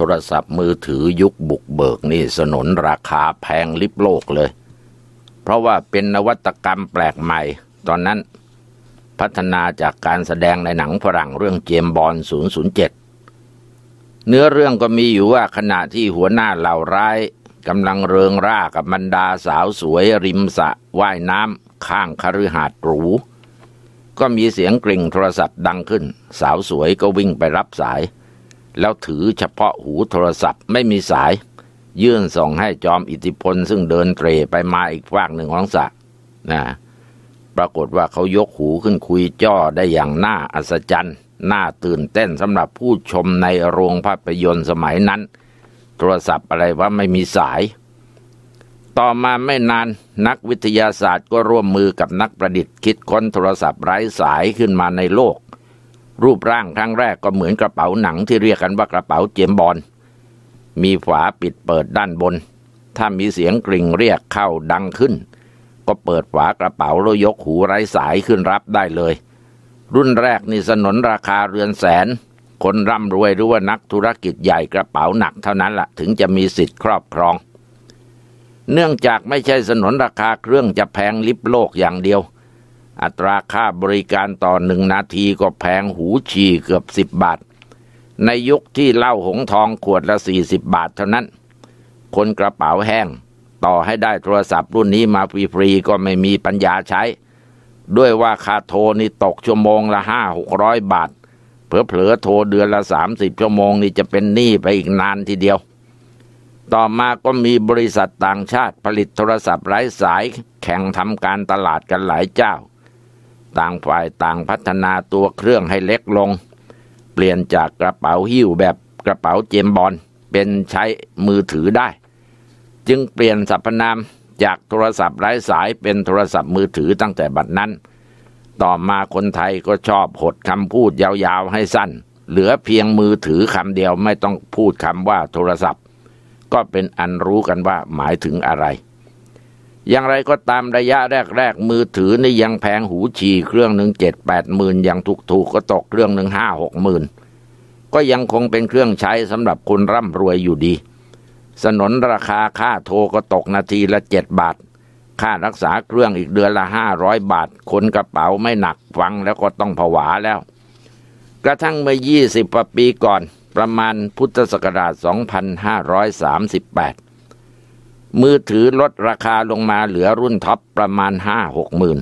ทรศัพท์มือถือยุคบุกเบิกนี่สนนราคาแพงลิบโลกเลย เพราะว่าเป็นนวัตกรรมแปลกใหม่ ตอนนั้นพัฒนาจากการแสดงในหนังฝรั่งเรื่องเจมบอล007 เนื้อเรื่องก็มีอยู่ว่าขณะที่หัวหน้าเหล่าร้ายกำลังเริงร่ากับบรรดาสาวสวย ริมสะว่ายน้ำข้างคฤหาสน์หรู ก็มีเสียงกริ่งโทรศัพท์ดังขึ้น สาวสวยก็วิ่งไปรับสายแล้วถือเฉพาะหูโทรศัพท์ไม่มีสาย ยื่นส่งให้จอมอิทธิพล ซึ่งเดินเตรไปมาอีกฝากหนึ่งของสระนะปรากฏว่าเขายกหูขึ้นคุยจ่อได้อย่างน่าอัศจรรย์น่าตื่นเต้นสำหรับผู้ชมในโรงภาพยนตร์สมัยนั้น โทรศัพท์อะไรว่าไม่มีสาย ต่อมาไม่นานนักวิทยาศาสตร์ก็ร่วมมือกับนักประดิษฐ์คิดค้นโทรศัพท์ไร้สายขึ้นมาในโลกรูปร่างครั้งแรกก็เหมือนกระเป๋าหนังที่เรียกกันว่ากระเป๋าเจมบอลมีฝาปิดเปิดด้านบน ถ้ามีเสียงกริ่งเรียกเข้าดังขึ้น ก็เปิดฝากระเป๋าแล้วยกหูไร้สายขึ้นรับได้เลย รุ่นแรกนี่สนนราคาเรือนแสน คนร่ำรวยหรือว่านักธุรกิจใหญ่กระเป๋าหนักเท่านั้นละ่ะถึงจะมีสิทธิ์ครอบ ครอง เนื่องจากไม่ใช่สนนราคาเครื่องจะแพงลิบโลกอย่างเดียวอัตราค่าบริการต่อหนึ่งนาทีก็แพงหูฉี่เกือบสิบบาท ในยุคที่เหล้าหงทองขวดละสี่สิบบาทเท่านั้น คนกระเป๋าแห้งต่อให้ได้โทรศัพท์รุ่นนี้มาฟรีๆก็ไม่มีปัญญาใช้ ด้วยว่าค่าโทรนี่ตกชั่วโมงละห้าหกร้อยบาท เผลอๆโทรเดือนละสามสิบชั่วโมง นี่จะเป็นหนี้ไปอีกนานทีเดียว ต่อมาก็มีบริษัทต่างชาติผลิตโทรศัพท์ไร้สายแข่งทำการตลาดกันหลายเจ้าต่างฝ่ายต่างพัฒนาตัวเครื่องให้เล็กลง เปลี่ยนจากกระเป๋าหิ้วแบบกระเป๋าเจมบอลเป็นใช้มือถือได้ จึงเปลี่ยนสรรพนามจากโทรศัพท์ไร้สายเป็นโทรศัพท์มือถือตั้งแต่บัดนั้น ต่อมาคนไทยก็ชอบหดคำพูดยาวๆให้สั้น เหลือเพียงมือถือคำเดียวไม่ต้องพูดคำว่าโทรศัพท์ ก็เป็นอันรู้กันว่าหมายถึงอะไรอย่างไรก็ตามระยะแรกๆมือถือนี่ยังแพงหูฉี่เครื่องหนึ่งเจ็ดแปดหมื่นอย่างถูกๆก็ตกเครื่องหนึ่งห้าหกหมื่นก็ยังคงเป็นเครื่องใช้สำหรับคนร่ำรวยอยู่ดี สนนราคาค่าโทรก็ตกนาทีละเจ็ดบาท ค่ารักษาเครื่องอีกเดือนละห้าร้อยบาท คนกระเป๋าไม่หนักฟังแล้วก็ต้องผวาแล้ว กระทั่งเมื่อยี่สิบปีก่อนประมาณพุทธศักราช 2538มือถือลดราคาลงมาเหลือรุ่นท็อปประมาณห้าหกหมื่น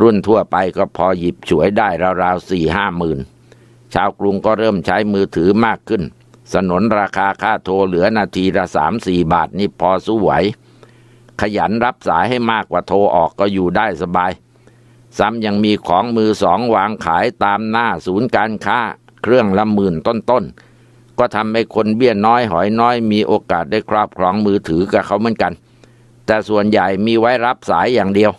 รุ่นทั่วไปก็พอหยิบฉวยได้ราวๆสี่ห้าหมื่น ชาวกรุงก็เริ่มใช้มือถือมากขึ้น สนนราคาค่าโทรเหลือนาทีละสามสี่บาทนี่พอสู้ไหวขยันรับสายให้มากกว่าโทรออกก็อยู่ได้สบาย ซ้ำยังมีของมือสองวางขายตามหน้าศูนย์การค้าเครื่องละหมื่นต้นๆก็ทำให้คนเบี้ยน้อย หอยน้อยมีโอกาสได้ครอบครองมือถือกับเขาเหมือนกัน แต่ส่วนใหญ่มีไว้รับสายอย่างเดียว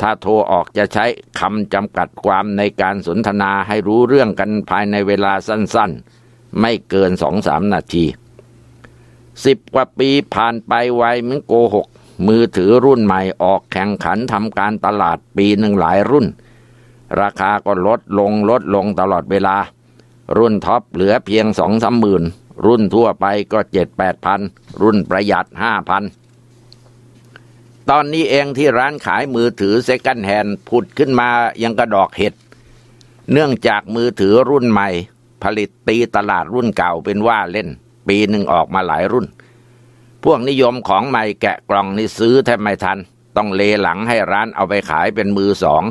ถ้าโทรออกจะใช้คำจำกัดความในการสนทนาให้รู้เรื่องกันภายในเวลาสั้นๆ ไม่เกินสองสามนาที สิบกว่าปีผ่านไปไวเหมือนโกหกมือถือรุ่นใหม่ออกแข่งขันทำการตลาดปีหนึ่งหลายรุ่น ราคาก็ลดลงลดลงตลอดเวลารุ่นท็อปเหลือเพียงสองสามหมื่น รุ่นทั่วไปก็เจ็ดแปดพัน รุ่นประหยัดห้าพัน ตอนนี้เองที่ร้านขายมือถือเซกันแฮนผุดขึ้นมายังกระดอกเห็ด เนื่องจากมือถือรุ่นใหม่ ผลิตตีตลาดรุ่นเก่าเป็นว่าเล่น ปีหนึ่งออกมาหลายรุ่น พวกนิยมของใหม่แกะกล่องนี่ซื้อแทบไม่ทัน ต้องเลหลังให้ร้านเอาไปขายเป็นมือสอง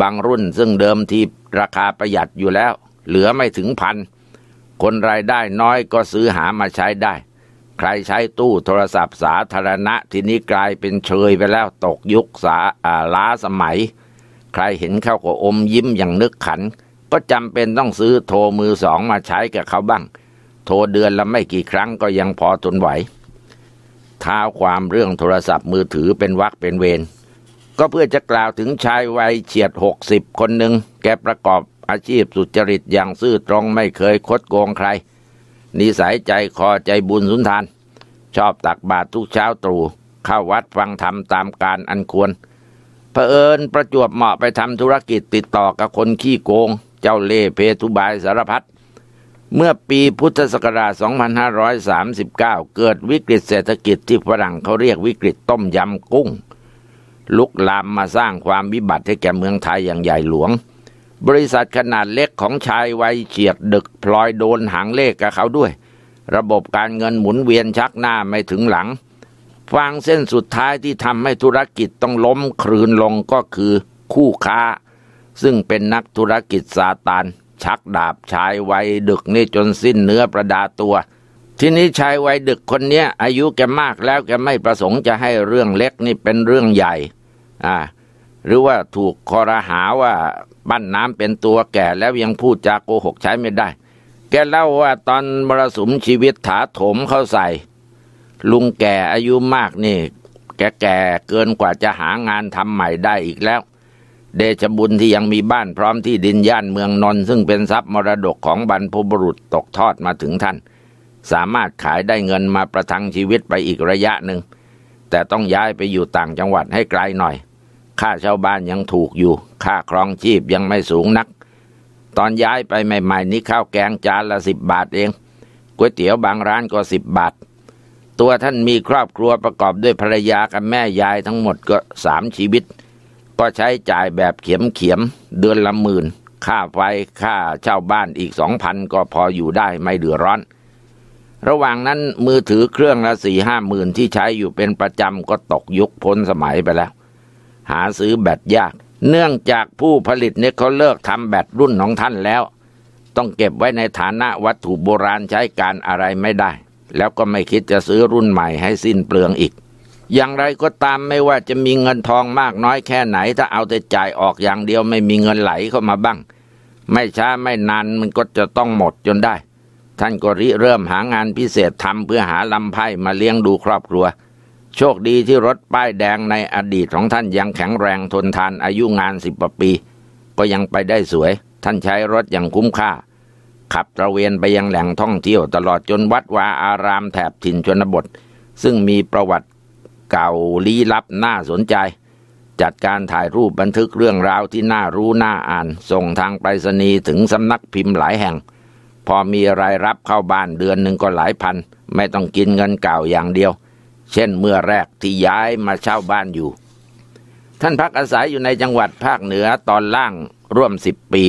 บางรุ่นซึ่งเดิมทีราคาประหยัดอยู่แล้วเหลือไม่ถึงพัน คนรายได้น้อยก็ซื้อหามาใช้ได้ ใครใช้ตู้โทรศัพท์สาธารณะ ทีนี้กลายเป็นเชยไปแล้วตกยุคสาอาล้าสมัย ใครเห็นเข้าก็อมยิ้มอย่างนึกขัน ก็จำเป็นต้องซื้อโทรมือสองมาใช้กับเขาบ้าง โทรเดือนละไม่กี่ครั้งก็ยังพอทนไหวท้าความเรื่องโทรศัพท์มือถือเป็นวักเป็นเวร ก็เพื่อจะกล่าวถึงชายวัยเฉียดหกสิบคนหนึ่งแกประกอบอาชีพสุจริตอย่างซื่อตรงไม่เคยคดโกงใคร นิสัยใจคอใจบุญสุนทาน ชอบตักบาตรทุกเช้าตรู่เข้าวัดฟังธรรมตามการอันควรเผอิญประจวบเหมาะไปทำธุรกิจติดต่อกับคนขี้โกง เจ้าเล่เพทุบายสารพัดเมื่อปีพุทธศักราช 2539 เกิดวิกฤตเศรษฐกิจที่ฝรั่งเขาเรียกวิกฤตต้มยำกุ้ง ลุกลามมาสร้างความวิบัติให้แก่เมืองไทยอย่างใหญ่หลวงบริษัทขนาดเล็กของชายวัยเฉียดดึกพลอยโดนหางเลขกับเขาด้วย ระบบการเงินหมุนเวียนชักหน้าไม่ถึงหลัง ฟางเส้นสุดท้ายที่ทำให้ธุรกิจต้องล้มคลืนลงก็คือคู่ค้า ซึ่งเป็นนักธุรกิจซาตานชักดาบชายวัยดึกนี่จนสิ้นเนื้อประดาตัว ทีนี้ชายวัยดึกคนนี้อายุแกมากแล้วแกไม่ประสงค์จะให้เรื่องเล็กนี่เป็นเรื่องใหญ่ อ่าหรือว่าถูกคอรหาว่าบ้านน้ำเป็นตัวแก่แล้วยังพูดจากโกหกใช้ไม่ได้ แกเล่าว่าตอนมรสุมชีวิตถาถมเข้าใส่ ลุงแก่อายุมากนี่แกแก่เกินกว่าจะหางานทำใหม่ได้อีกแล้ว เดชบุญที่ยังมีบ้านพร้อมที่ดินย่านเมืองนนท์ซึ่งเป็นทรัพย์มรดกของบรรพบุรุษตกทอดมาถึงท่าน สามารถขายได้เงินมาประทังชีวิตไปอีกระยะหนึ่งแต่ต้องย้ายไปอยู่ต่างจังหวัดให้ไกลหน่อยค่าเช่าบ้านยังถูกอยู่ ค่าครองชีพยังไม่สูงนัก ตอนย้ายไปใหม่ๆนี่ข้าวแกงจานละสิบบาทเอง ก๋วยเตี๋ยวบางร้านก็สิบบาท ตัวท่านมีครอบครัวประกอบด้วยภรรยากับแม่ยายทั้งหมดก็สามชีวิต ก็ใช้จ่ายแบบเขียมๆเดือนละหมื่น ค่าไฟค่าเช่าบ้านอีกสองพันก็พออยู่ได้ไม่เดือดร้อน ระหว่างนั้นมือถือเครื่องละสี่ห้าหมื่นที่ใช้อยู่เป็นประจำก็ตกยุคพ้นสมัยไปแล้วหาซื้อแบตยาก เนื่องจากผู้ผลิตเนี่ยเขาเลิกทำแบตรุ่นของท่านแล้ว ต้องเก็บไว้ในฐานะวัตถุโบราณใช้การอะไรไม่ได้ แล้วก็ไม่คิดจะซื้อรุ่นใหม่ให้สิ้นเปลืองอีก อย่างไรก็ตามไม่ว่าจะมีเงินทองมากน้อยแค่ไหนถ้าเอาแต่จ่ายออกอย่างเดียวไม่มีเงินไหลเข้ามาบ้าง ไม่ช้าไม่นานมันก็จะต้องหมดจนได้ ท่านก็ริเริ่มหางานพิเศษทำเพื่อหาลำไพ่มาเลี้ยงดูครอบครัวโชคดีที่รถป้ายแดงในอดีตของท่านยังแข็งแรงทนทานอายุงานสิบปี ก็ยังไปได้สวยท่านใช้รถอย่างคุ้มค่าขับตระเวนไปยังแหล่งท่องเที่ยวตลอดจนวัดวาอารามแถบถิ่นชนบทซึ่งมีประวัติเก่าลี้ลับน่าสนใจ จัดการถ่ายรูปบันทึกเรื่องราวที่น่ารู้น่าอ่านส่งทางไปรษณีย์ถึงสำนักพิมพ์หลายแห่ง พอมีรายรับเข้าบ้านเดือนหนึ่งก็หลายพันไม่ต้องกินเงินเก่าอย่างเดียวเช่นเมื่อแรกที่ย้ายมาเช่าบ้านอยู่ ท่านพักอาศัยอยู่ในจังหวัดภาคเหนือตอนล่างร่วมสิบปี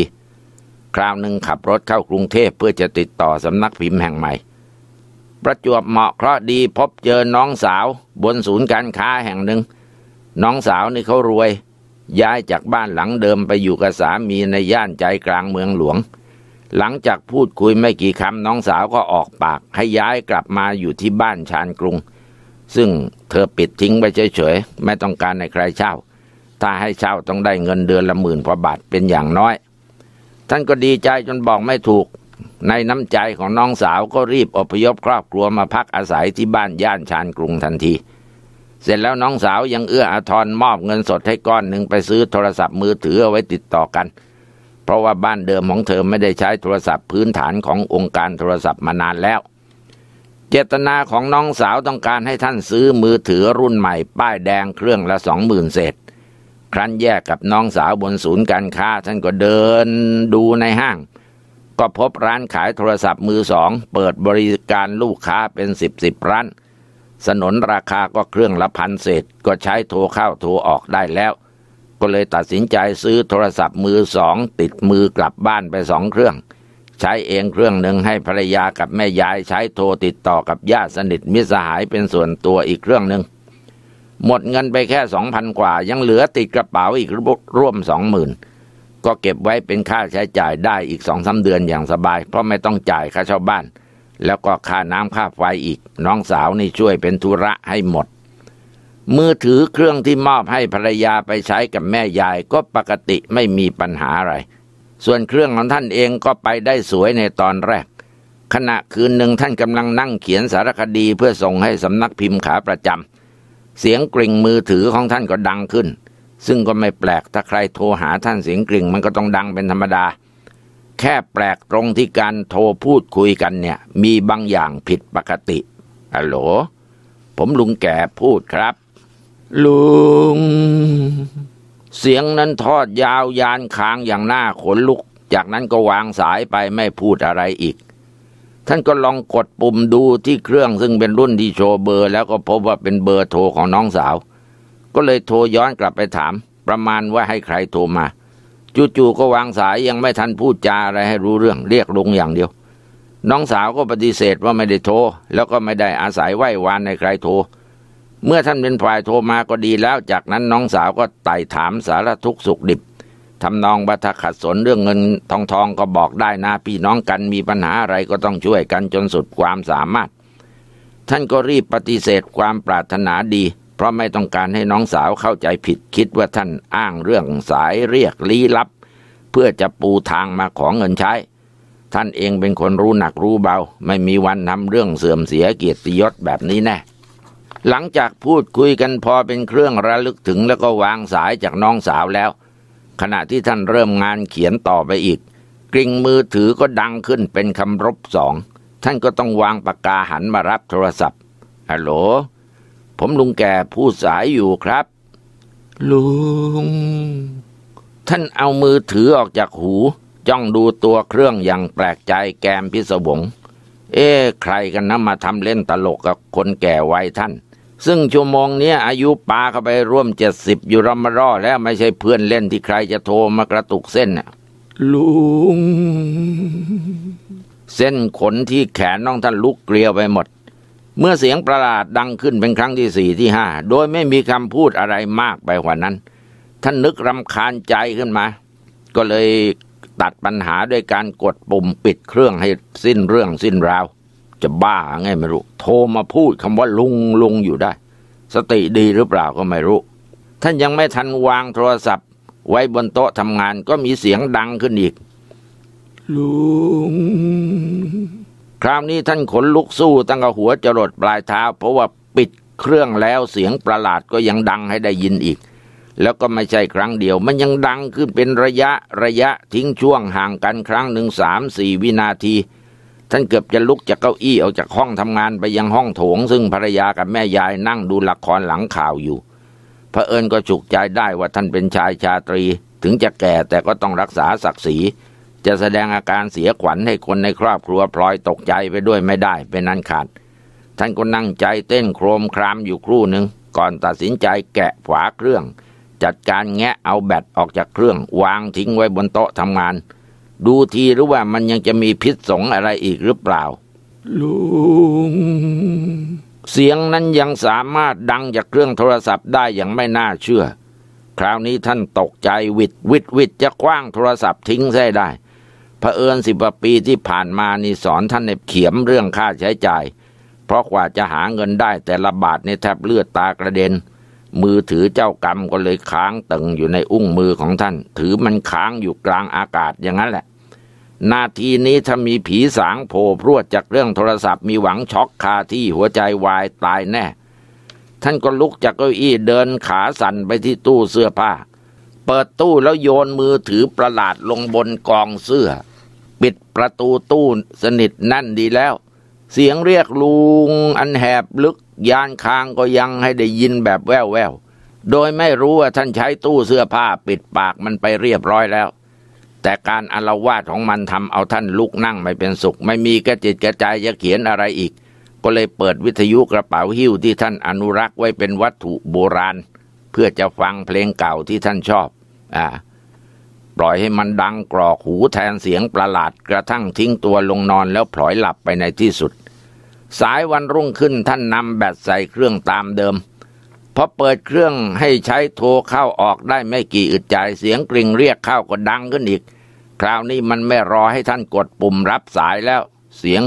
คราวหนึ่งขับรถเข้ากรุงเทพเพื่อจะติดต่อสำนักพิมพ์แห่งใหม่ ประจวบเหมาะเคราะดีพบเจอน้องสาวบนศูนย์การค้าแห่งหนึ่ง น้องสาวนี่เขารวย ย้ายจากบ้านหลังเดิมไปอยู่กับสามีในย่านใจกลางเมืองหลวง หลังจากพูดคุยไม่กี่คำน้องสาวก็ออกปากให้ย้ายกลับมาอยู่ที่บ้านชานกรุงซึ่งเธอปิดทิ้งไว้เฉยๆ ไม่ต้องการในใครเช่า ถ้าให้เช่าต้องได้เงินเดือนละหมื่นกว่าบาทเป็นอย่างน้อย ท่านก็ดีใจจนบอกไม่ถูก ในน้ำใจของน้องสาวก็รีบอพยพครอบครัวมาพักอาศัยที่บ้านย่านชานกรุงทันที เสร็จแล้วน้องสาวยังเอื้ออาทรมอบเงินสดให้ก้อนหนึ่งไปซื้อโทรศัพท์มือถือเอาไว้ติดต่อกัน เพราะว่าบ้านเดิมของเธอไม่ได้ใช้โทรศัพท์พื้นฐานขององค์การโทรศัพท์มานานแล้วเจตนาของน้องสาวต้องการให้ท่านซื้อมือถือรุ่นใหม่ป้ายแดงเครื่องละสองหมื่นเศษครั้นแยกกับน้องสาวบนศูนย์การค้าท่านก็เดินดูในห้าง ก็พบร้านขายโทรศัพท์มือสองเปิดบริการลูกค้าเป็นสิบสิบร้านสนนราคาก็เครื่องละพันเศษก็ใช้โทรเข้าโทรออกได้แล้ว ก็เลยตัดสินใจซื้อโทรศัพท์มือสองติดมือกลับบ้านไปสองเครื่องใช้เองเครื่องหนึ่งให้ภรรยากับแม่ยายใช้โทรติดต่อกับญาติสนิทมิสหายเป็นส่วนตัวอีกเครื่องหนึ่งหมดเงินไปแค่สองพันกว่ายังเหลือติดกระเป๋าอีกร่วมสองหมื่นก็เก็บไว้เป็นค่าใช้จ่ายได้อีกสองสาเดือนอย่างสบาย เพราะไม่ต้องจ่ายค่าเช่าบ้าน แล้วก็ค่าน้ำค่าไฟอีก น้องสาวนี่ช่วยเป็นธุระให้หมดมือถือเครื่องที่มอบให้ภรรยาไปใช้กับแม่ยายก็ปกติไม่มีปัญหาอะไรส่วนเครื่องของท่านเองก็ไปได้สวยในตอนแรก ขณะคืนหนึ่งท่านกำลังนั่งเขียนสารคดีเพื่อส่งให้สำนักพิมพ์ขาประจำเสียงกริ่งมือถือของท่านก็ดังขึ้น ซึ่งก็ไม่แปลกถ้าใครโทรหาท่านเสียงกริ่งมันก็ต้องดังเป็นธรรมดา แค่แปลกตรงที่การโทรพูดคุยกันเนี่ย มีบางอย่างผิดปกติอโหล ผมลุงแก่พูดครับลุงเสียงนั้นทอดยาว ยานค้างอย่างหน้าขนลุก จากนั้นก็วางสายไปไม่พูดอะไรอีก ท่านก็ลองกดปุ่มดูที่เครื่องซึ่งเป็นรุ่นที่โชว์เบอร์แล้วก็พบว่าเป็นเบอร์โทรของน้องสาว ก็เลยโทรย้อนกลับไปถาม ประมาณว่าให้ใครโทรมาจู่ๆก็วางสายยังไม่ทันพูดจาอะไรให้รู้เรื่องเรียกลุงอย่างเดียว น้องสาวก็ปฏิเสธว่าไม่ได้โทรแล้วก็ไม่ได้อาศัยไหว้วานในใครโทรเมื่อท่านเป็นฝ่ายโทรมาก็ดีแล้ว จากนั้นน้องสาวก็ไต่ถามสารทุกสุขดิบทำนองบัตขัดสนเรื่องเงินทองทองก็บอกได้นะพี่น้องกันมีปัญหาอะไรก็ต้องช่วยกันจนสุดความสามารถ ท่านก็รีบปฏิเสธความปรารถนาดี เพราะไม่ต้องการให้น้องสาวเข้าใจผิดคิดว่าท่านอ้างเรื่องสายเรียกลี้ลับ เพื่อจะปูทางมาของเงินใช้ ท่านเองเป็นคนรู้หนักรู้เบา ไม่มีวันทำเรื่องเสื่อมเสียเกียรติยศแบบนี้แน่หลังจากพูดคุยกันพอเป็นเครื่องระลึกถึงแล้วก็วางสายจากน้องสาวแล้ว ขณะที่ท่านเริ่มงานเขียนต่อไปอีกกริ่งมือถือก็ดังขึ้นเป็นคำรบสอง ท่านก็ต้องวางปากกาหันมารับโทรศัพท์ฮัลโหลผมลุงแก่พูดสายอยู่ครับ ลุง ท่านเอามือถือออกจากหู จ้องดูตัวเครื่องอย่างแปลกใจแกมพิศวงเอ๊ใครกันนะมาทำเล่นตลกกับคนแก่วัยท่านซึ่งชั่วโมงนี้อายุปาเข้าไปร่วมเจ็ดสิบอยู่รมารอแล้วไม่ใช่เพื่อนเล่นที่ใครจะโทรมากระตุกเส้นน่ะลุง เส้นขนที่แขนน้องท่านลุกเกลียวไปหมด เมื่อเสียงประหลาดดังขึ้นเป็นครั้งที่สี่ที่ห้าโดยไม่มีคำพูดอะไรมากไปกว่านั้น ท่านนึกรำคาญใจขึ้นมาก็เลยตัดปัญหาด้วยการกดปุ่มปิดเครื่องให้สิ้นเรื่องสิ้นราวจะบ้าไงไม่รู้โทรมาพูดคำว่าลุงลุงอยู่ได้ สติดีหรือเปล่าก็ไม่รู้ ท่านยังไม่ทันวางโทรศัพท์ ไว้บนโต๊ะทำงานก็มีเสียงดังขึ้นอีกลุงคราวนี้ท่านขนลุกสู้ตั้งแต่หัวจรดปลายเท้า เพราะว่าปิดเครื่องแล้วเสียงประหลาดก็ยังดังให้ได้ยินอีก แล้วก็ไม่ใช่ครั้งเดียวมันยังดังขึ้นเป็นระยะระยะทิ้งช่วงห่างกันครั้งหนึ่งสามสี่วินาที่านเกือบจะลุกจากเก้าอี้ออกจากห้องทำงานไปยังห้องโถง ซึ่งภรรยากับแม่ยายนั่งดูละครหลังข่าวอยู่ พระเอิญก็ฉุกใจได้ว่าท่านเป็นชายชาตรีถึงจะแก่แต่ก็ต้องรักษาศักดิ์ศรี จะแสดงอาการเสียขวัญให้คนในครอบครัวพลอยตกใจไปด้วยไม่ได้เป็นนั้นขาดท่านก็นั่งใจเต้นโครมครามอยู่ครู่หนึ่งก่อนตัดสินใจแกะฝาเครื่อง จัดการแงะเอาแบตออกจากเครื่องวางทิ้งไว้บนโต๊ะทำงานดูทีหรือว่ามันยังจะมีพิษสงอะไรอีกหรือเปล่าลุงเสียงนั้นยังสามารถดังจากเครื่องโทรศัพท์ได้อย่างไม่น่าเชื่อ คราวนี้ท่านตกใจวิดวิดวิดจะคว้างโทรศัพท์ทิ้งใช่ได้เผอิญสิบปีที่ผ่านมานี่สอนท่านในเขียมเรื่องค่าใช้จ่าย เพราะกว่าจะหาเงินได้แต่ละบาทในแทบเลือดตากระเด็นมือถือเจ้ากรรมก็เลยค้างตึงอยู่ในอุ้งมือของท่าน ถือมันค้างอยู่กลางอากาศอย่างนั้นแหละ นาทีนี้ถ้ามีผีสางโผล่พรวดจากเรื่องโทรศัพท์มีหวังช็อกคาที่หัวใจวายตายแน่ ท่านก็ลุกจากเก้าอี้เดินขาสั่นไปที่ตู้เสื้อผ้า เปิดตู้แล้วโยนมือถือประหลาดลงบนกองเสื้อปิดประตูตู้สนิทนั่นดีแล้วเสียงเรียกลุง อันแหบลึกยานคางก็ยังให้ได้ยินแบบแว่วแววโดยไม่รู้ว่าท่านใช้ตู้เสื้อผ้าปิดปากมันไปเรียบร้อยแล้ว แต่การอลาวาสของมันทำเอาท่านลุกนั่งไม่เป็นสุข ไม่มีกระจิตกระใจจะเขียนอะไรอีก ก็เลยเปิดวิทยุกระเป๋าหิ้วที่ท่านอนุรักษ์ไว้เป็นวัตถุโบราณ เพื่อจะฟังเพลงเก่าที่ท่านชอบอ่าปล่อยให้มันดังกรอก หูแทนเสียงประหลาดกระทั่งทิ้งตัวลงนอนแล้วพลอยหลับไปในที่สุด สายวันรุ่งขึ้นท่านนำแบตใส่เครื่องตามเดิมพอเปิดเครื่องให้ใช้โทรเข้าออกได้ไม่กี่อึดใจเสียงกริ่งเรียกเข้าก็ดังขึ้นอีก คราวนี้มันไม่รอให้ท่านกดปุ่มรับสายแล้ว เสียง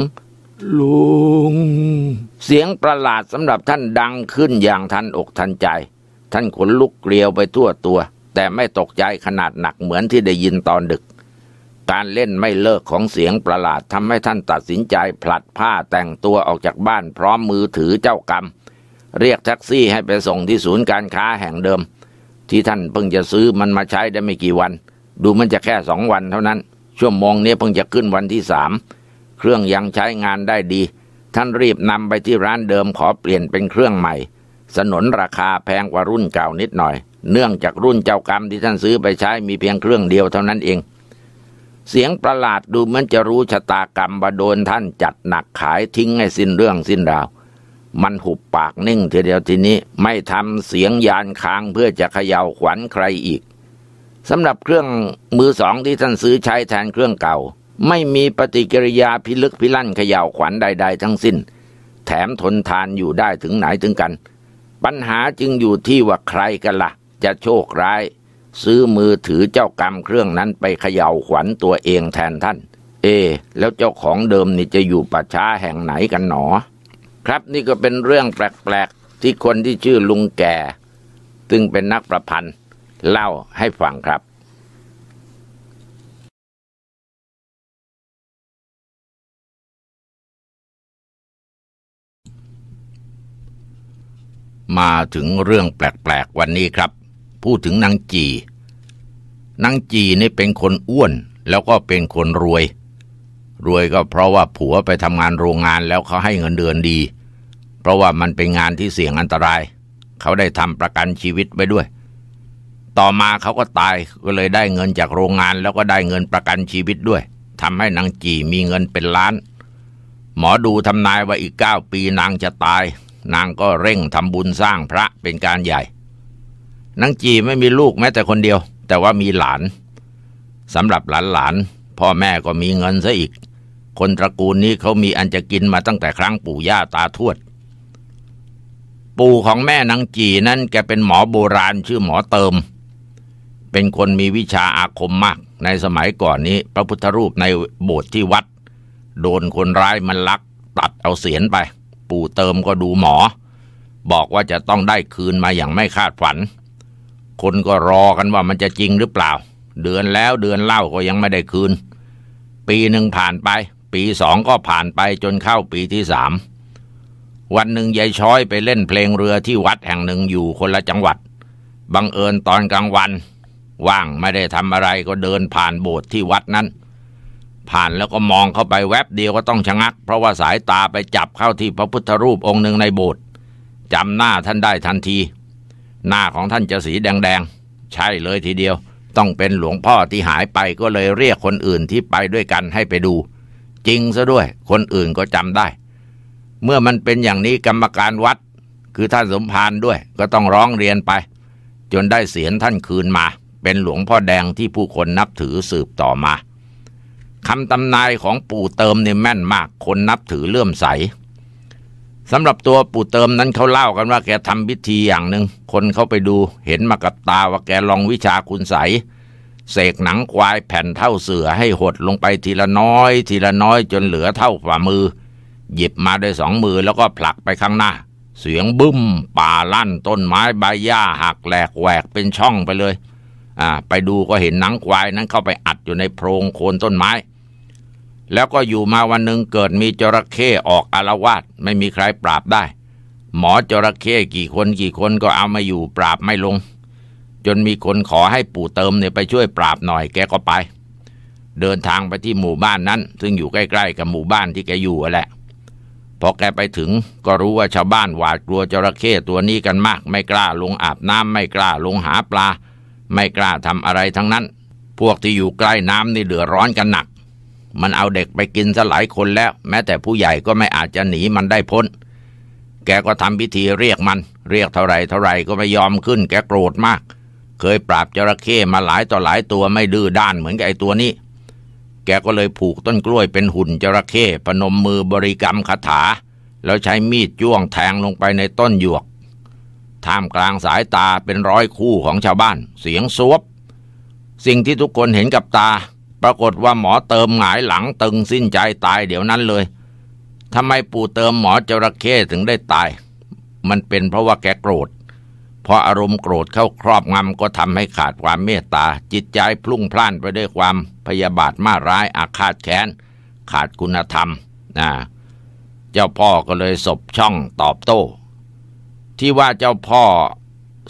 ลุงเสียงประหลาดสำหรับท่านดังขึ้นอย่างทันอกทันใจ ท่านขนลุกเกลียวไปทั่วตัววแต่ไม่ตกใจขนาดหนักเหมือนที่ได้ยินตอนดึก การเล่นไม่เลิกของเสียงประหลาดทำให้ท่านตัดสินใจผลัดผ้าแต่งตัวออกจากบ้านพร้อมมือถือเจ้ากรรมเรียกแท็กซี่ให้ไปส่งที่ศูนย์การค้าแห่งเดิม ที่ท่านเพิ่งจะซื้อมันมาใช้ได้ไม่กี่วัน ดูมันจะแค่สองวันเท่านั้นชั่วโมงนี้เพิ่งจะขึ้นวันที่สามเครื่องยังใช้งานได้ดี ท่านรีบนำไปที่ร้านเดิมขอเปลี่ยนเป็นเครื่องใหม่สนนราคาแพงกว่ารุ่นเก่านิดหน่อย เนื่องจากรุ่นเจ้ากรรมที่ท่านซื้อไปใช้มีเพียงเครื่องเดียวเท่านั้นเอง เสียงประหลาดดูเหมือนจะรู้ชะตากรรมบาโดนท่านจัดหนักขายทิ้งให้สิ้นเรื่องสิ้นราว มันหุบปากนิ่งทีเดียวทีนี้ไม่ทำเสียงยานค้างเพื่อจะเขย่าขวัญใครอีก สำหรับเครื่องมือสองที่ท่านซื้อใช้แทนเครื่องเก่า ไม่มีปฏิกิริยาพิลึกพิลั่นเขย่าขวัญใดๆทั้งสิ้น แถมทนทานอยู่ได้ถึงไหนถึงกันปัญหาจึงอยู่ที่ว่าใครกันละ่ะ จะโชคร้าย ซื้อมือถือเจ้ากรรมเครื่องนั้นไปเขย่าขวัญตัวเองแทนท่าน เอ แล้วเจ้าของเดิมนี่จะอยู่ป่าช้าแห่งไหนกันหนอ ครับนี่ก็เป็นเรื่องแปลกๆที่คนที่ชื่อลุงแก่ซึ่งเป็นนักประพันธ์ เล่าให้ฟังครับมาถึงเรื่องแปลกๆวันนี้ครับ พูดถึงนางจีนางจีนี่เป็นคนอ้วน แล้วก็เป็นคนรวย รวยก็เพราะว่าผัวไปทำงานโรงงานแล้วเขาให้เงินเดือนดี เพราะว่ามันเป็นงานที่เสี่ยงอันตรายเขาได้ทำประกันชีวิตไว้ด้วย ต่อมาเขาก็ตายก็เลยได้เงินจากโรงงาน แล้วก็ได้เงินประกันชีวิตด้วยทำให้นางจีมีเงินเป็นล้าน หมอดูทำนายว่าอีกเก้าปีนางจะตายนางก็เร่งทำบุญสร้างพระเป็นการใหญ่ นางจีไม่มีลูกแม้แต่คนเดียวแต่ว่ามีหลานสำหรับหลานๆพ่อแม่ก็มีเงินซะอีก คนตระกูลนี้เขามีอันจะกินมาตั้งแต่ครั้งปู่ย่าตาทวด ปู่ของแม่นางจีนั้นแกเป็นหมอโบราณชื่อหมอเติม เป็นคนมีวิชาอาคมมาก ในสมัยก่อนนี้ พระพุทธรูปในโบสถ์ที่วัด โดนคนร้ายมันลักตัดเอาเสียนไปปู่เติมก็ดูหมอ บอกว่าจะต้องได้คืนมาอย่างไม่คาดฝัน คนก็รอกันว่ามันจะจริงหรือเปล่า เดือนแล้วเดือนเล่าก็ยังไม่ได้คืน ปีหนึ่งผ่านไป ปีสองก็ผ่านไปจนเข้าปีที่สามวันหนึ่งยายช้อยไปเล่นเพลงเรือที่วัดแห่งหนึ่งอยู่คนละจังหวัดบังเอิญตอนกลางวัน ว่างไม่ได้ทำอะไรก็เดินผ่านโบสถ์ที่วัดนั้นผ่านแล้วก็มองเข้าไปแวบเดียวก็ต้องชะงัก เพราะว่าสายตาไปจับเข้าที่พระพุทธรูปองค์หนึ่งในโบสถ์จำหน้าท่านได้ทันที หน้าของท่านจะสีแดงๆ ใช่เลยทีเดียว ต้องเป็นหลวงพ่อที่หายไปก็เลยเรียกคนอื่นที่ไปด้วยกันให้ไปดู จริงซะด้วยคนอื่นก็จำได้ เมื่อมันเป็นอย่างนี้กรรมการวัด คือท่านสมภารด้วยก็ต้องร้องเรียนไป จนได้เสียนท่านคืนมา เป็นหลวงพ่อแดงที่ผู้คนนับถือสืบต่อมาคำตำนายของปู่เติมเนี่ยแม่นมาก คนนับถือเลื่อมใสสำหรับตัวปู่เติมนั้นเขาเล่ากันว่า แกทำพิธีอย่างหนึ่งคนเขาไปดูเห็นมากับตาว่าแกลองวิชาคุณใสเสกหนังควายแผ่นเท่าเสือให้หดลงไปทีละน้อย ทีละน้อยจนเหลือเท่าฝ่ามือ หยิบมาด้วยสองมือแล้วก็ผลักไปข้างหน้า เสียงบึ้ม ป่าลั่น ต้นไม้ใบหญ้าหักแหลกแหวกเป็นช่องไปเลยอ่าไปดูก็เห็นหนังควายนั้นเข้าไปอัดอยู่ในโพรงโคนต้นไม้แล้วก็อยู่มาวันหนึ่งเกิดมีจระเข้ออกอารวาสไม่มีใครปราบได้ หมอจระเข้กี่คนกี่คนก็เอามาอยู่ปราบไม่ลง จนมีคนขอให้ปู่เติมเนี่ยไปช่วยปราบหน่อยแกก็ไป เดินทางไปที่หมู่บ้านนั้นซึ่งอยู่ใกล้ ๆ กับหมู่บ้านที่แกอยู่แหละพอแกไปถึงก็รู้ว่าชาวบ้านหวาดกลัวจระเข้ตัวนี้กันมาก ไม่กล้าลงอาบน้ำไม่กล้าลงหาปลา ไม่กล้าทำอะไรทั้งนั้น พวกที่อยู่ใกล้น้ำนี่เดือดร้อนกันหนักมันเอาเด็กไปกินซะหลายคนแล้ว แม้แต่ผู้ใหญ่ก็ไม่อาจจะหนีมันได้พ้น แกก็ทำพิธีเรียกมัน เรียกเท่าไรเท่าไรก็ไม่ยอมขึ้นแกโกรธมาก เคยปราบจระเข้มาหลายต่อหลายตัวไม่ดื้อด้านเหมือนกับไอตัวนี้ แกก็เลยผูกต้นกล้วยเป็นหุ่นจระเข้พนมมือบริกรรมคาถา แล้วใช้มีดจ้วงแทงลงไปในต้นหยวก ท่ามกลางสายตาเป็นร้อยคู่ของชาวบ้าน เสียงซวบสิ่งที่ทุกคนเห็นกับตาปรากฏว่าหมอเติมหงายหลังตึงสิ้นใจตายเดี๋ยวนั้นเลย ทำไมปู่เติมหมอจระเข้ถึงได้ตาย มันเป็นเพราะว่าแกโกรธพออารมณ์โกรธเข้าครอบงำก็ทำให้ขาดความเมตตา จิตใจพลุ่งพล่านไปด้วยความพยาบาทมาร้ายอาฆาตแค้น ขาดคุณธรรมนะ เจ้าพ่อก็เลยสบช่องตอบโต้ ที่ว่าเจ้าพ่อ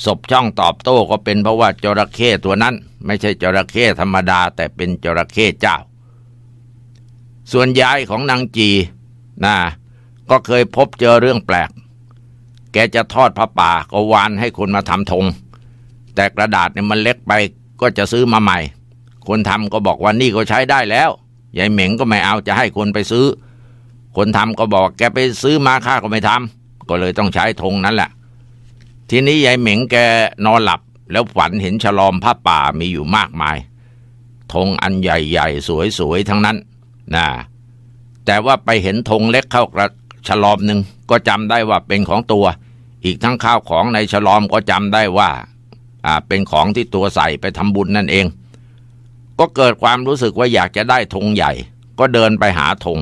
ศพช่องตอบโต้ก็เป็นเพราะว่าจระเข้ตัวนั้น ไม่ใช่จระเข้ธรรมดาแต่เป็นจระเข้เจ้า ส่วนยายของนางจีนะก็เคยพบเจอเรื่องแปลก แกจะทอดพระป่าก็วานให้คนมาทำธงแต่กระดาษเนี่ยมันเล็กไปก็จะซื้อมาใหม่ คนทำก็บอกว่านี่ก็ใช้ได้แล้วยายเหม็งก็ไม่เอาจะให้คนไปซื้อ คนทำก็บอกแกไปซื้อมาค่าก็ไม่ทำก็เลยต้องใช้ธงนั้นแหละทีนี้ยายเหม็งแกนอนหลับ แล้วฝันเห็นฉลอมผ้าป่ามีอยู่มากมาย ธงอันใหญ่ๆสวยๆทั้งนั้นนะแต่ว่าไปเห็นธงเล็กเข้ากระฉลอมหนึ่งก็จำได้ว่าเป็นของตัว อีกทั้งข้าวของในฉลอมก็จำได้ว่าอ่า เป็นของที่ตัวใส่ไปทำบุญนั่นเอง ก็เกิดความรู้สึกว่าอยากจะได้ธงใหญ่ ก็เดินไปหาธง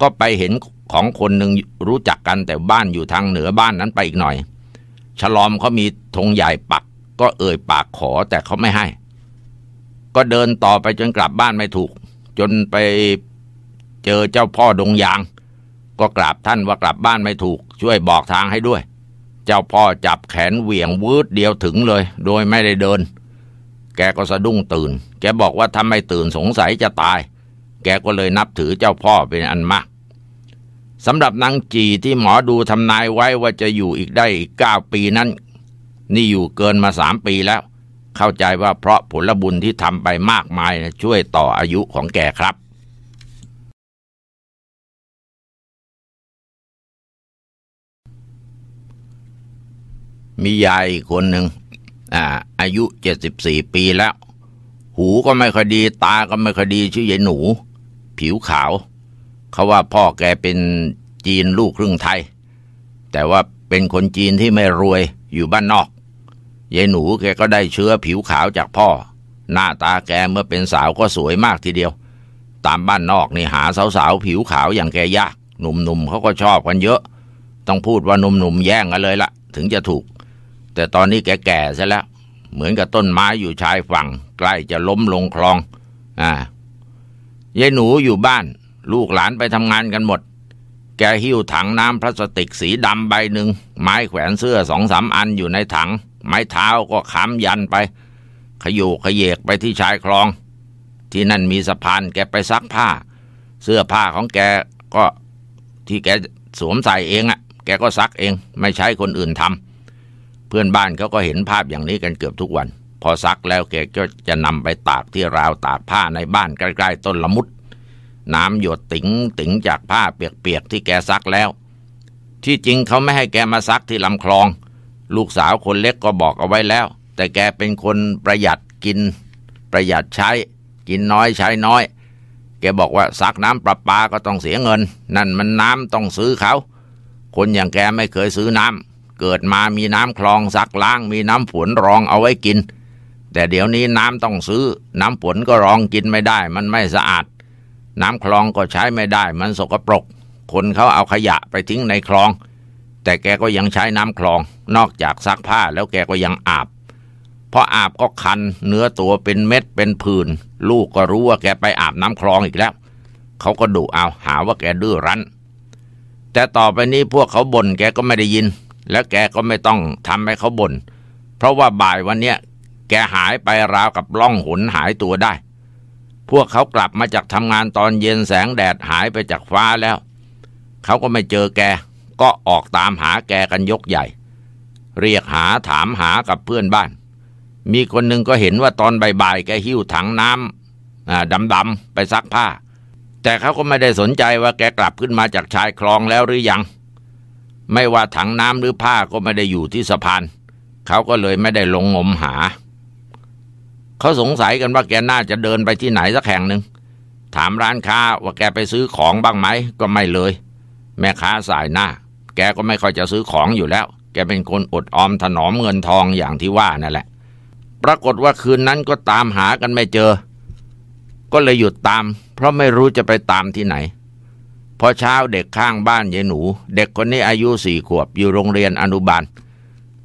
ก็ไปเห็นของคนหนึ่งรู้จักกันแต่บ้านอยู่ทางเหนือบ้านนั้นไปอีกหน่อยฉลอมเขามีธงใหญ่ปัก ก็เอ่ยปากขอแต่เขาไม่ให้ ก็เดินต่อไปจนกลับบ้านไม่ถูก จนไปเจอเจ้าพ่อดงยาง ก็กราบท่านว่ากลับบ้านไม่ถูกช่วยบอกทางให้ด้วย เจ้าพ่อจับแขนเหวี่ยงวืดเดียวถึงเลย โดยไม่ได้เดิน แกก็สะดุ้งตื่น แกบอกว่าถ้าไม่ตื่นสงสัยจะตาย แกก็เลยนับถือเจ้าพ่อเป็นอันมากสำหรับนางจีที่หมอดูทำนายไว้ว่าจะอยู่อีกได้อีกเก้าปีนั้น นี่อยู่เกินมาสามปีแล้ว เข้าใจว่าเพราะผลบุญที่ทำไปมากมายช่วยต่ออายุของแกครับ มียายคนหนึ่งอ่า อายุเจ็ดสิบสี่ปีแล้ว หูก็ไม่ค่อยดี ตาก็ไม่ค่อยดีชื่อยายหนู ผิวขาวเขาว่าพ่อแกเป็นจีนลูกครึ่งไทย แต่ว่าเป็นคนจีนที่ไม่รวยอยู่บ้านนอกยายหนูแกก็ได้เชื้อผิวขาวจากพ่อ หน้าตาแกเมื่อเป็นสาวก็สวยมากทีเดียว ตามบ้านนอกนี่หาสาวๆผิวขาวอย่างแกยาก หนุ่มๆเขาก็ชอบกันเยอะ ต้องพูดว่าหนุ่มๆแย่งกันเลยละ่ะ ถึงจะถูก แต่ตอนนี้แกแก่ซะแล้วเหมือนกับต้นไม้อยู่ชายฝั่ง ใกล้จะล้มลงคลอง อ่ายายหนูอยู่บ้านลูกหลานไปทำงานกันหมด แกหิ้วถังน้ำพลาสติกสีดำใบหนึ่ง ไม้แขวนเสื้อสองสามอันอยู่ในถัง ไม้เท้าก็ขำยันไป ขยูขยเยกไปที่ชายคลอง ที่นั่นมีสะพานแกไปซักผ้า เสื้อผ้าของแกก็ที่แกสวมใส่เองอะ่ะ แกก็ซักเองไม่ใช้คนอื่นทำ เพื่อนบ้านเขาก็เห็นภาพอย่างนี้กันเกือบทุกวัน พอซักแล้วแกก็จะนำไปตากที่ราวตากผ้าในบ้านใกล้ ๆต้นละมุดน้ำหยดติ๋งติ๋งจากผ้าเปียกๆที่แก ซักแล้ว ที่จริงเขาไม่ให้แกมา ซักที่ลำคลอง ลูกสาวคนเล็กก็บอกเอาไว้แล้ว แต่แก เป็นคนประหยัดกิน ประหยัดใช้กินน้อยใช้น้อย แก บอกว่าซักน้ำประปาก็ต้องเสียเงิน นั่นมันน้ำต้องซื้อเขา คน อย่างแกไม่เคยซื้อน้ำเกิดมามีน้ำคลองซักล้าง มีน้ำฝนรองเอาไว้กิน แต่เดี๋ยวนี้น้ำต้องซื้อ น้ำฝนก็รองกินไม่ได้ มันไม่สะอาดน้ำคลองก็ใช้ไม่ได้มันสกปรก คนเขาเอาขยะไปทิ้งในคลอง แต่แกก็ยังใช้น้ำคลอง นอกจากซักผ้าแล้วแกก็ยังอาบ เพราะอาบก็คัน เนื้อตัวเป็นเม็ดเป็นผื่น ลูกก็รู้ว่าแกไปอาบน้ำคลองอีกแล้ว เขาก็ดุเอาหาว่าแกดื้อรั้น แต่ต่อไปนี้พวกเขาบ่นแกก็ไม่ได้ยิน แล้วแกก็ไม่ต้องทำให้เขาบน่นเพราะว่าบ่ายวันเนี้ยแกหายไปราวกับล่องหนหายตัวได้พวกเขากลับมาจากทำงานตอนเย็นแสงแดดหายไปจากฟ้าแล้ว เขาก็ไม่เจอแก ก็ออกตามหาแกกันยกใหญ่ เรียกหาถามหากับเพื่อนบ้าน มีคนหนึ่งก็เห็นว่าตอนบ่ายยแกหิ้วถังน้ำดำๆไปซักผ้า แต่เขาก็ไม่ได้สนใจว่าแกกลับขึ้นมาจากชายคลองแล้วหรือยังไม่ว่าถังน้ำหรือผ้าก็ไม่ได้อยู่ที่สะพานเขาก็เลยไม่ได้ลงงมหาเขาสงสัยกันว่าแกน่าจะเดินไปที่ไหนสักแห่งหนึ่งถามร้านค้าว่าแกไปซื้อของบ้างไหมก็ไม่เลย แม่ค้าสายหน้า แกก็ไม่ค่อยจะซื้อของอยู่แล้ว แกเป็นคนอดออมถนอมเงินทองอย่างที่ว่านั่นแหละ ปรากฏว่าคืนนั้นก็ตามหากันไม่เจอก็เลยหยุดตาม เพราะไม่รู้จะไปตามที่ไหนพอเช้าเด็กข้างบ้านยายหนู เด็กคนนี้อายุสี่ขวบอยู่โรงเรียนอนุบาล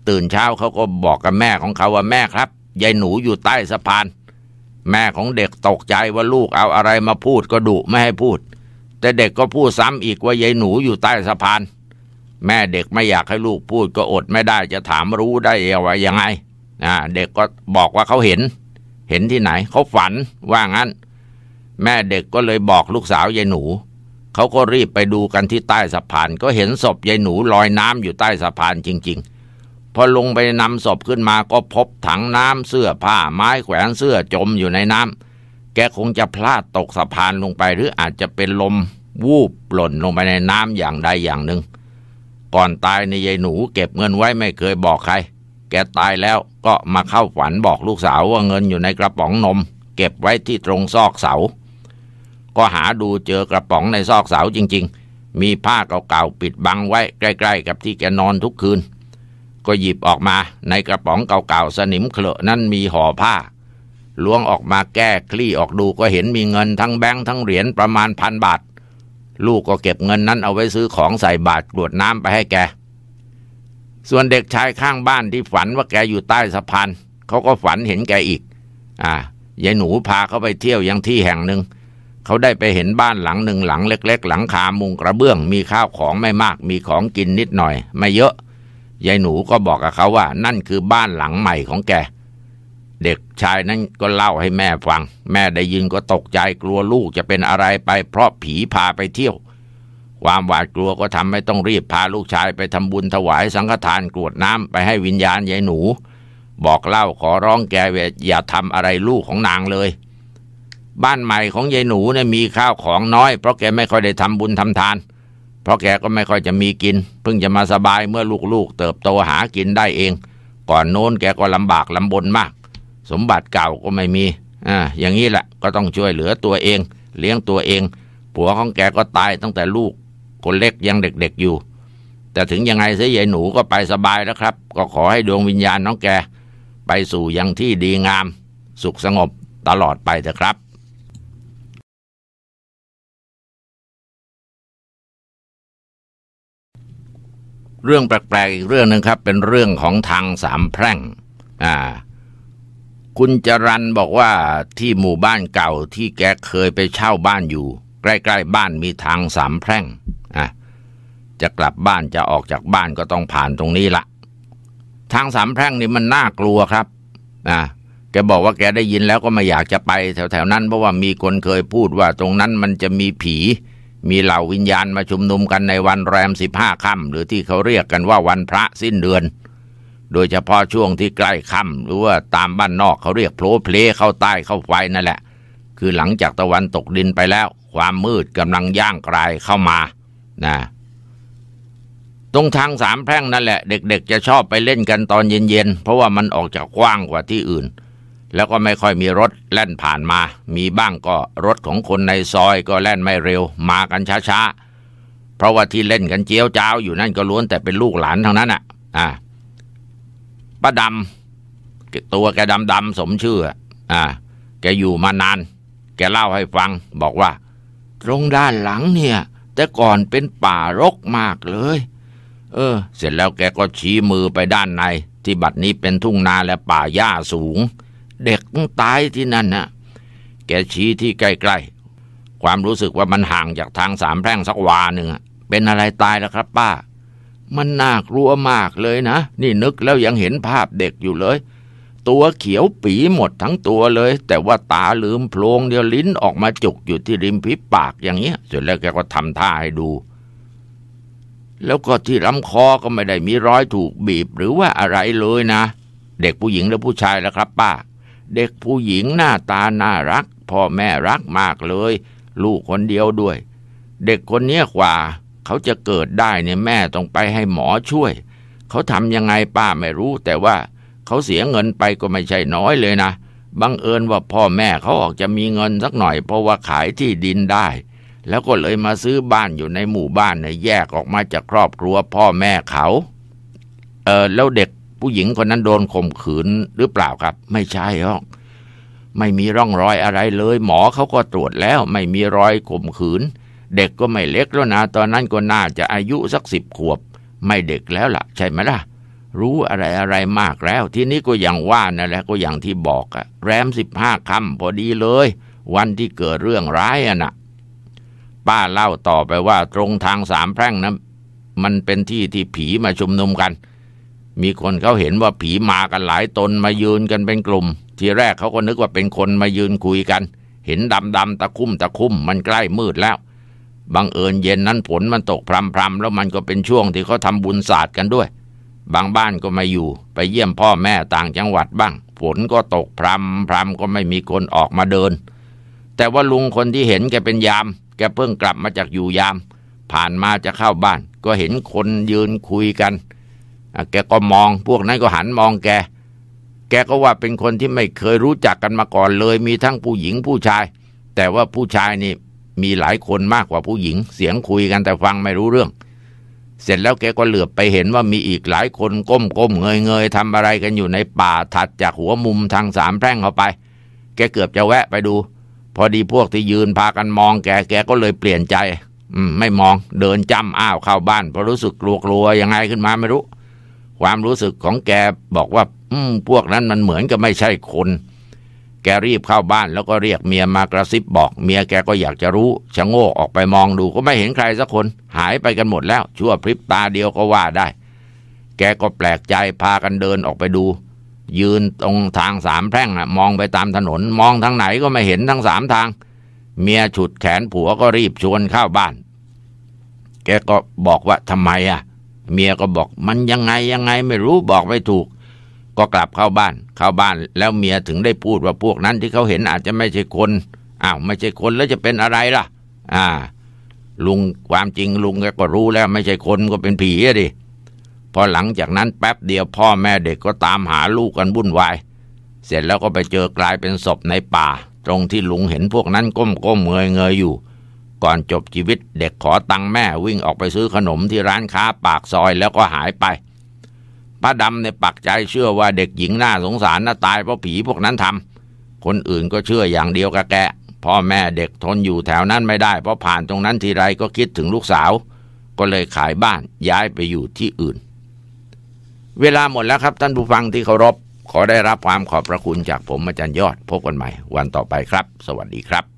ตื่นเช้าเขาก็บอกกับแม่ของเขาว่าแม่ครับยายหนูอยู่ใต้สะพาน แม่ของเด็กตกใจว่าลูกเอาอะไรมาพูดก็ดุไม่ให้พูด แต่เด็กก็พูดซ้ำอีกว่ายายหนูอยู่ใต้สะพาน แม่เด็กไม่อยากให้ลูกพูดก็อดไม่ได้จะถามรู้ได้ว่ายังไงเด็กก็บอกว่าเขาเห็น เห็นที่ไหนเขาฝันว่างั้น แม่เด็กก็เลยบอกลูกสาวยายหนูเขาก็รีบไปดูกันที่ใต้สะพาน ก็เห็นศพยายหนูลอยน้ำอยู่ใต้สะพานจริง ๆพอลงไปนำศพขึ้นมาก็พบถังน้ำเสื้อผ้าไม้แขวนเสื้อจมอยู่ในน้ำ แกคงจะพลาดตกสะพานลงไปหรืออาจจะเป็นลมวูบหล่นลงไปในน้ำอย่างใดอย่างหนึ่ง ก่อนตายในยายหนูเก็บเงินไว้ไม่เคยบอกใคร แกตายแล้วก็มาเข้าฝันบอกลูกสาวว่าเงินอยู่ในกระป๋องนม เก็บไว้ที่ตรงซอกเสา ก็หาดูเจอกระป๋องในซอกเสาจริง ๆ มีผ้าเก่าๆปิดบังไว้ใกล้ ๆ กับที่แกนอนทุกคืนก็หยิบออกมาในกระป๋องเก่าๆ สนิมเคลอะนั่นมีห่อผ้าล้วงออกมาแก้คลี่ออกดูก็เห็นมีเงินทั้งแบงค์ทั้งเหรียญประมาณพันบาท ลูกก็เก็บเงินนั้นเอาไว้ซื้อของใส่บาตรกรวดน้ำไปให้แก ส่วนเด็กชายข้างบ้านที่ฝันว่าแกอยู่ใต้สะพานเขาก็ฝันเห็นแกอีก อ่ายายหนูพาเขาไปเที่ยวยังที่แห่งหนึ่งเขาได้ไปเห็นบ้านหลังหนึ่งหลังเล็ก ๆ หลังคามุงกระเบื้องมีข้าวของไม่มากมีของกินนิดหน่อย ไม่เยอะยายหนูก็บอกกับเขาว่านั่นคือบ้านหลังใหม่ของแกเด็กชายนั้นก็เล่าให้แม่ฟัง แม่ได้ยินก็ตกใจกลัวลูกจะเป็นอะไรไป เพราะผีพาไปเที่ยว ความหวาดกลัวก็ทำให้ต้องรีบพาลูกชายไปทำบุญถวายสังฆทานกรวดน้ำไปให้วิญญาณยายหนู บอกเล่าขอร้องแกอย่าทำอะไรลูกของนางเลย บ้านใหม่ของยายหนูเนี่ยมีข้าวของน้อยเพราะแกไม่ค่อยได้ทำบุญทำทานเพราะแกก็ไม่ค่อยจะมีกินเพิ่งจะมาสบายเมื่อลูกๆเติบโตหากินได้เอง ก่อนโน้นแกก็ลำบากลำบนมาก สมบัติเก่าก็ไม่มีอ่าอย่างนี้แหละก็ต้องช่วยเหลือตัวเอง เลี้ยงตัวเองผัวของแกก็ตายตั้งแต่ลูกคนเล็กยังเด็กๆ อยู่ แต่ถึงยังไงเสียใหญ่หนูก็ไปสบายแล้วครับ ก็ขอให้ดวงวิญญาณน้องแกไปสู่ยังที่ดีงาม สุขสงบตลอดไปเถอะครับเรื่องแปลกๆอีกเรื่องหนึ่งครับเป็นเรื่องของทางสามแพร่งอ่าคุณจรันบอกว่าที่หมู่บ้านเก่าที่แกเคยไปเช่าบ้านอยู่ ใกล้ ๆ บ้านมีทางสามแพร่งอ่ะจะกลับบ้านจะออกจากบ้านก็ต้องผ่านตรงนี้ละ ทางสามแพร่งนี่มันน่ากลัวครับอ่ะแกบอกว่าแกได้ยินแล้วก็ไม่อยากจะไปแถวๆนั้นเพราะว่ามีคนเคยพูดว่าตรงนั้นมันจะมีผีมีเหล่าวิญญาณมาชุมนุมกันในวันแรมสิบห้าค่ำหรือที่เขาเรียกกันว่าวันพระสิ้นเดือน โดยเฉพาะช่วงที่ใกล้ค่ำหรือว่าตามบ้านนอกเขาเรียกโผล่เพลเข้าใต้เข้าไฟนั่นแหละคือหลังจากตะวันตกดินไปแล้วความมืดกำลังย่างกลายเข้ามานะตรงทางสามแพร่งนั่นแหละเด็ก ๆ จะชอบไปเล่นกันตอนเย็นๆเพราะว่ามันออกจากกว้างกว่าที่อื่นแล้วก็ไม่ค่อยมีรถแล่นผ่านมา มีบ้างก็รถของคนในซอย ก็แล่นไม่เร็ว มากันช้าๆเพราะว่าที่เล่นกันเจียวจ้าวอยู่นั่นก็ล้วนแต่เป็นลูกหลานทั้งนั้นอ่ะ อ่าป้าดำตัวแกดำดำสมชื่อ อ่า แกอยู่มานาน แกเล่าให้ฟัง บอกว่า ตรงด้านหลังเนี่ย แต่ก่อนเป็นป่ารกมากเลย เออ เสร็จแล้วแกก็ชี้มือไปด้านใน ที่บัดนี้เป็นทุ่งนาและป่าหญ้าสูงเด็กต้งตายที่นั่นนะแกชี้ที่ใกล้ๆความรู้สึกว่ามันห่างจากทางสามแพร่งสักวาหนึ่งเป็นอะไรตายแล้วครับ ป้า มันน่ากลัวมากเลยนะ นี่นึกแล้วยังเห็นภาพเด็กอยู่เลย ตัวเขียวปีหมดทั้งตัวเลย แต่ว่าตาลืมโพลงเดียวลิ้นออกมาจุกอยู่ที่ริมพิปากอย่างเงี้ยเสร็จแล้วแกก็ทำท่าให้ดู แล้วก็ที่ลำคอก็ไม่ได้มีรอยถูกบีบหรือว่าอะไรเลยนะ เด็กผู้หญิงและผู้ชายแล้วครับ ป้าเด็กผู้หญิงหน้าตาน่ารัก พ่อแม่รักมากเลย ลูกคนเดียวด้วย เด็กคนนี้กว่า เขาจะเกิดได้เนี่ยแม่ต้องไปให้หมอช่วย เขาทำยังไงป้าไม่รู้ แต่ว่าเขาเสียเงินไปก็ไม่ใช่น้อยเลยนะบังเอิญว่าพ่อแม่เขาออกจะมีเงินสักหน่อย เพราะว่าขายที่ดินได้ แล้วก็เลยมาซื้อบ้านอยู่ในหมู่บ้านในแยกออกมาจากครอบครัวพ่อแม่เขา เออแล้วเด็กผู้หญิงคนนั้นโดนข่มขืนหรือเปล่าครับ ไม่ใช่หรอกไม่มีร่องรอยอะไรเลย หมอเขาก็ตรวจแล้วไม่มีรอยข่มขืน เด็กก็ไม่เล็กแล้วนะ ตอนนั้นก็น่าจะอายุสักสิบขวบ ไม่เด็กแล้วละ่ะ ใช่ไหมล่ะรู้อะไรอะไรมากแล้ว ทีนี้ก็อย่างว่านะแหละก็อย่างที่บอกอะแรมสิบห้าคำพอดีเลย วันที่เกิดเรื่องร้ายอะนะะป้าเล่าต่อไปว่าตรงทางสามแพร่งนะมันเป็นที่ที่ผีมาชุมนุมกันมีคนเขาเห็นว่าผีมากันหลายตนมายืนกันเป็นกลุ่ม ทีแรกเขาก็นึกว่าเป็นคนมายืนคุยกัน เห็นดำดำตะคุ่มตะคุ่มมันใกล้มืดแล้วบังเอิญเย็นนั้นฝนมันตกพรำพรำแล้วมันก็เป็นช่วงที่เขาทำบุญศาสตร์กันด้วย บางบ้านก็มาอยู่ไปเยี่ยมพ่อแม่ต่างจังหวัดบ้างฝนก็ตกพรำพรำก็ไม่มีคนออกมาเดิน แต่ว่าลุงคนที่เห็นแกเป็นยาม แกเพิ่งกลับมาจากอยู่ยาม ผ่านมาจะเข้าบ้าน ก็เห็นคนยืนคุยกันแกก็มอง พวกนั้นก็หันมองแก แกก็ว่าเป็นคนที่ไม่เคยรู้จักกันมาก่อนเลย มีทั้งผู้หญิงผู้ชาย แต่ว่าผู้ชายนี่มีหลายคนมากกว่าผู้หญิง เสียงคุยกันแต่ฟังไม่รู้เรื่อง เสร็จแล้วแกก็เหลือบไปเห็นว่ามีอีกหลายคนก้มก้มเงยเงยทำอะไรกันอยู่ในป่าถัดจากหัวมุมทางสามแพร่งเข้าไป แกเกือบจะแวะไปดู พอดีพวกที่ยืนพากันมอง แก แกก็เลยเปลี่ยนใจ อืมไม่มอง เดินจำอ้าวเข้าบ้านเพราะรู้สึกกลัวๆยังไงขึ้นมาไม่รู้ความรู้สึกของแกบอกว่า อืมพวกนั้นมันเหมือนกับไม่ใช่คน แกรีบเข้าบ้านแล้วก็เรียกเมียมากระซิบบอก เมียแกก็อยากจะรู้ชะโงกออกไปมองดู ก็ไม่เห็นใครสักคน หายไปกันหมดแล้ว ชั่วพริบตาเดียวก็ว่าได้ แกก็แปลกใจพากันเดินออกไปดู ยืนตรงทางสามแพร่งนะมองไปตามถนน มองทางไหนก็ไม่เห็นทั้งสามทาง เมียฉุดแขนผัวก็รีบชวนเข้าบ้าน แกก็บอกว่าทำไมอะ่ะเมียก็บอกมันยังไงยังไงไม่รู้บอกไม่ถูกก็กลับเข้าบ้าน เข้าบ้านแล้วเมียถึงได้พูดว่าพวกนั้นที่เขาเห็นอาจจะไม่ใช่คนอ้าวไม่ใช่คนแล้วจะเป็นอะไรล่ะ อ่าลุงความจริงลุงก็รู้แล้วไม่ใช่คนก็เป็นผีอะดิพอหลังจากนั้นแป๊บเดียวพ่อแม่เด็กก็ตามหาลูกกันวุ่นวายเสร็จแล้วก็ไปเจอกลายเป็นศพในป่า ตรงที่ลุงเห็นพวกนั้นก้มก้มเงยเงยอยู่ก่อนจบชีวิตเด็กขอตังแม่วิ่งออกไปซื้อขนมที่ร้านค้าปากซอยแล้วก็หายไปป้าดำในปักใจเชื่อว่าเด็กหญิงน่าสงสารน่าตายเพราะผีพวกนั้นทำคนอื่นก็เชื่ออย่างเดียวกับแกพ่อแม่เด็กทนอยู่แถวนั้นไม่ได้เพราะผ่านตรงนั้นทีไรก็คิดถึงลูกสาว ก็เลยขายบ้านย้ายไปอยู่ที่อื่น เวลาหมดแล้วครับท่านผู้ฟังที่เคารพขอได้รับความขอบพระคุณจากผมอาจารย์ยอดพบกันใหม่วันต่อไปครับ สวัสดีครับ